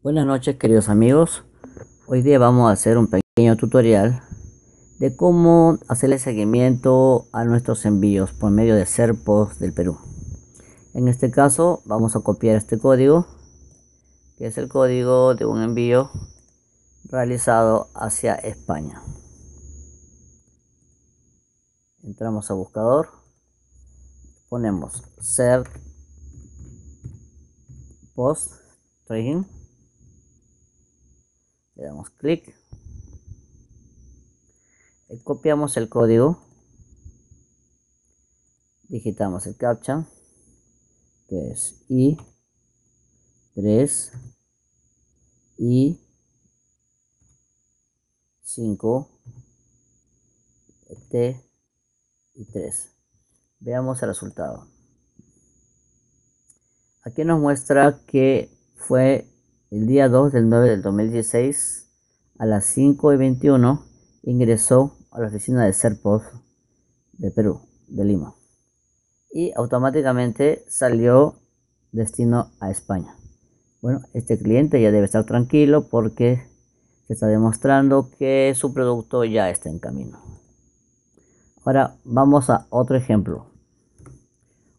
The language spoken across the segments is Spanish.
Buenas noches queridos amigos, hoy día vamos a hacer un pequeño tutorial de cómo hacerle seguimiento a nuestros envíos por medio de post del Perú. En este caso vamos a copiar este código que es el código de un envío realizado hacia España. Entramos a buscador, ponemos ser post trading le damos clic eh, copiamos el código digitamos el captcha que es i 3 i 5 t y 3 veamos el resultado aquí nos muestra que fue el día 2 del 9 del 2016, a las 5 y 21, ingresó a la oficina de Serpos de Perú, de Lima, y automáticamente salió destino a España. Bueno, este cliente ya debe estar tranquilo porque se está demostrando que su producto ya está en camino. Ahora vamos a otro ejemplo.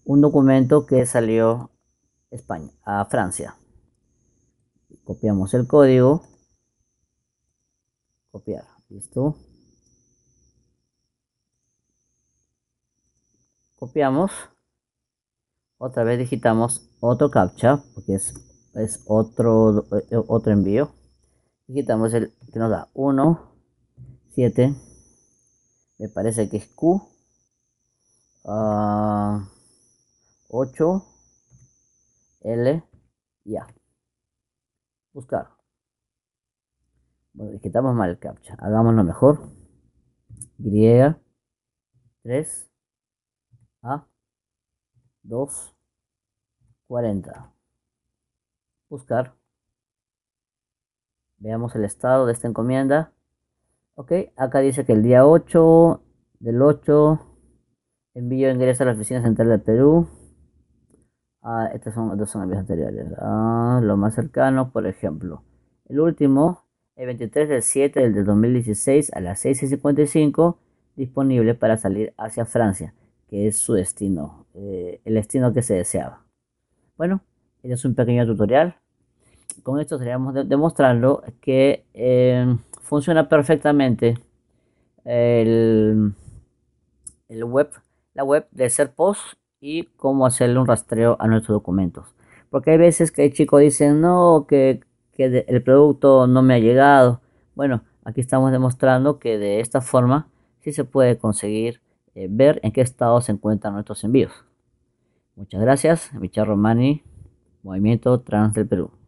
Un documento que salió España, a Francia copiamos el código copiar listo copiamos otra vez digitamos otro captcha porque es, es otro eh, otro envío digitamos el que nos da 1 7 me parece que es q 8 ah, l y a Buscar. Bueno, quitamos mal el captcha. Hagámoslo mejor. Y 3 A 2 40. Buscar. Veamos el estado de esta encomienda. Ok, acá dice que el día 8 del 8 envío ingreso a la Oficina Central del Perú. Ah, son dos son anteriores. Ah, lo más cercano, por ejemplo. El último, el 23 del 7 del 2016 a las y 55 disponible para salir hacia Francia, que es su destino, eh, el destino que se deseaba. Bueno, este es un pequeño tutorial. Con esto estaríamos de demostrando que eh, funciona perfectamente el, el web, la web de Serpos y cómo hacerle un rastreo a nuestros documentos. Porque hay veces que el chico dicen, no, que, el producto no me ha llegado. Bueno, aquí estamos demostrando que de esta forma sí se puede conseguir eh, ver en qué estado se encuentran nuestros envíos. Muchas gracias, micha Romani, Movimiento Trans del Perú.